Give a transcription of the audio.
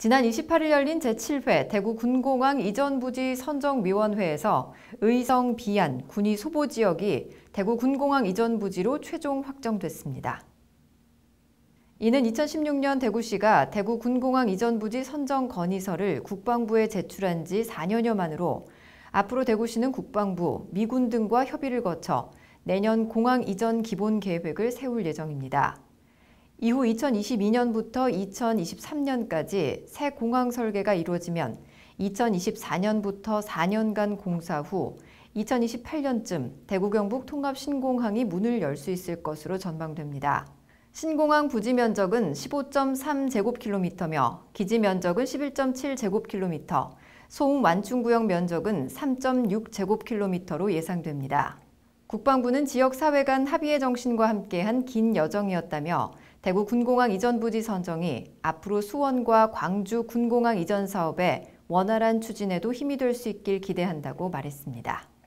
지난 28일 열린 제7회 대구 군공항 이전 부지 선정위원회에서 의성 비안 군이 소보 지역이 대구 군공항 이전 부지로 최종 확정됐습니다. 이는 2016년 대구시가 대구 군공항 이전 부지 선정 건의서를 국방부에 제출한 지 4년여 만으로 앞으로 대구시는 국방부, 미군 등과 협의를 거쳐 내년 공항 이전 기본 계획을 세울 예정입니다. 이후 2022년부터 2023년까지 새 공항 설계가 이루어지면 2024년부터 4년간 공사 후 2028년쯤 대구 경북 통합 신공항이 문을 열 수 있을 것으로 전망됩니다. 신공항 부지 면적은 15.3제곱킬로미터며 기지 면적은 11.7제곱킬로미터, 소음 완충구역 면적은 3.6제곱킬로미터로 예상됩니다. 국방부는 지역 사회 간 합의의 정신과 함께한 긴 여정이었다며 대구 군공항 이전 부지 선정이 앞으로 수원과 광주 군공항 이전 사업에 원활한 추진에도 힘이 될 수 있길 기대한다고 말했습니다.